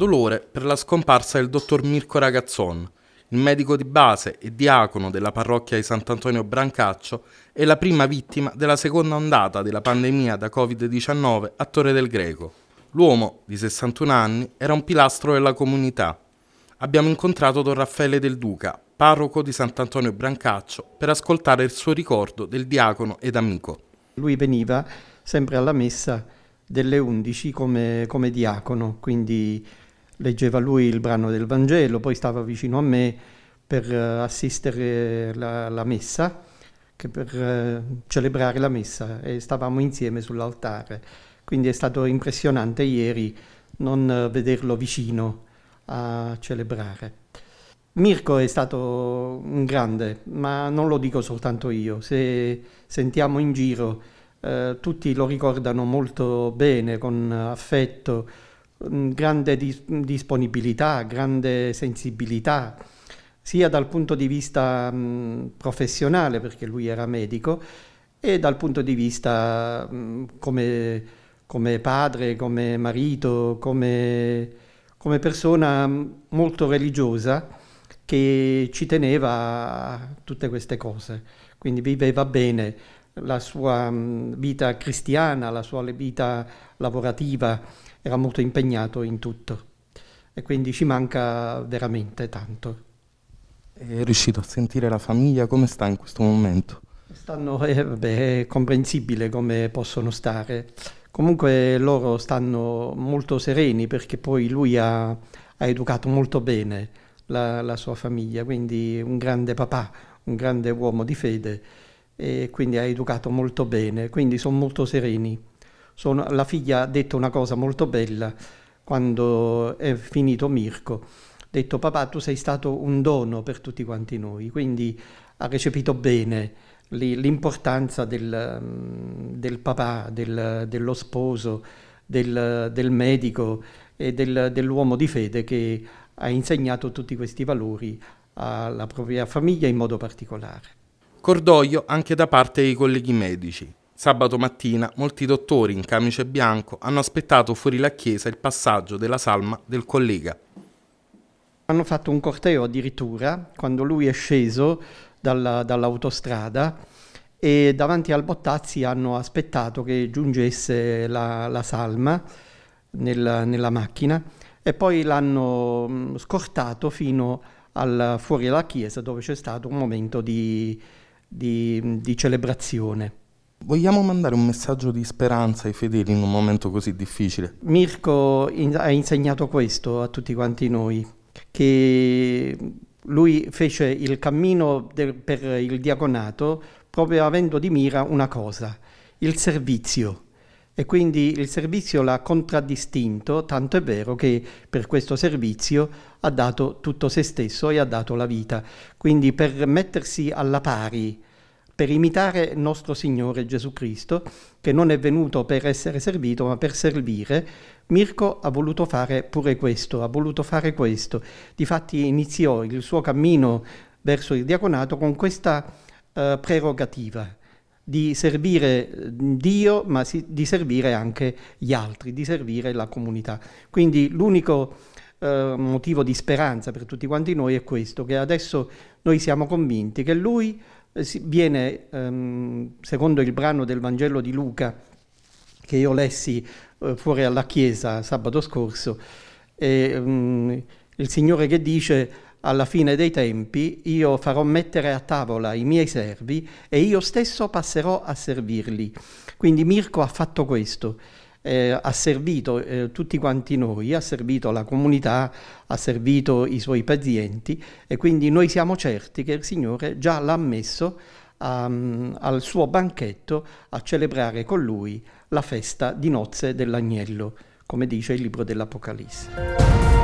Dolore per la scomparsa del dottor Mirko Ragazzon, il medico di base e diacono della parrocchia di Sant'Antonio Brancaccio e la prima vittima della seconda ondata della pandemia da Covid-19 a Torre del Greco. L'uomo, di 61 anni, era un pilastro della comunità. Abbiamo incontrato Don Raffaele del Duca, parroco di Sant'Antonio Brancaccio, per ascoltare il suo ricordo del diacono ed amico. Lui veniva sempre alla messa delle 11 come, come diacono, quindi leggeva lui il brano del Vangelo, poi stava vicino a me per eh, assistere alla messa, per eh, celebrare la messa e stavamo insieme sull'altare. Quindi è stato impressionante ieri non eh, vederlo vicino a celebrare. Mirko è stato un grande, ma non lo dico soltanto io, se sentiamo in giro eh, tutti lo ricordano molto bene, con affetto, Mm, grande dis- disponibilità, grande sensibilità, sia dal punto di vista mh, mm, professionale, perché lui era medico, e dal punto di vista mh, mm, come, come, padre, come marito, come, come persona mh, molto religiosa che ci teneva a tutte queste cose. Quindi viveva bene la sua mm, vita cristiana, la sua vita lavorativa, era molto impegnato in tutto e quindi ci manca veramente tanto. È riuscito a sentire la famiglia come sta in questo momento? Stanno, eh, vabbè, è comprensibile come possono stare. Comunque loro stanno molto sereni perché poi lui ha, ha educato molto bene la, la sua famiglia, quindi un grande papà, un grande uomo di fede e quindi ha educato molto bene, quindi sono molto sereni. Sono, la figlia ha detto una cosa molto bella quando è finito Mirko, ha detto papà tu sei stato un dono per tutti quanti noi, quindi ha recepito bene l'importanza del, mm, del, papà, del, dello sposo, del, del medico e dell'uomo di fede che ha insegnato tutti questi valori alla propria famiglia in modo particolare. Cordoglio anche da parte dei colleghi medici. Sabato mattina molti dottori in camice bianco hanno aspettato fuori la chiesa il passaggio della salma del collega. Hanno fatto un corteo addirittura quando lui è sceso dall'autostrada e davanti al Bottazzi hanno aspettato che giungesse la, la salma nel, nella macchina e poi l'hanno scortato fino al, fuori dalla chiesa dove c'è stato un momento di, di, di celebrazione. Vogliamo mandare un messaggio di speranza ai fedeli in un momento così difficile? Mirko in- ha insegnato questo a tutti quanti noi, che lui fece il cammino del, per il diaconato proprio avendo di mira una cosa, il servizio e quindi il servizio l'ha contraddistinto, tanto è vero che per questo servizio ha dato tutto se stesso e ha dato la vita. Quindi per mettersi alla pari, per imitare nostro Signore Gesù Cristo, che non è venuto per essere servito ma per servire, Mirko ha voluto fare pure questo, ha voluto fare questo. Difatti iniziò il suo cammino verso il diaconato con questa eh, prerogativa di servire mm, Dio, ma si, di servire anche gli altri, di servire la comunità. Quindi l'unico eh, motivo di speranza per tutti quanti noi è questo, che adesso noi siamo convinti che Lui eh, viene, ehm, secondo il brano del Vangelo di Luca, che io lessi eh, fuori alla chiesa sabato scorso, e, ehm, il Signore che dice alla fine dei tempi io farò mettere a tavola i miei servi e io stesso passerò a servirli. Quindi Mirko ha fatto questo. Eh, ha servito eh, tutti quanti noi, ha servito la comunità, ha servito i suoi pazienti e quindi noi siamo certi che il Signore già l'ha messo um, al suo banchetto a celebrare con lui la festa di nozze dell'agnello, come dice il libro dell'Apocalisse.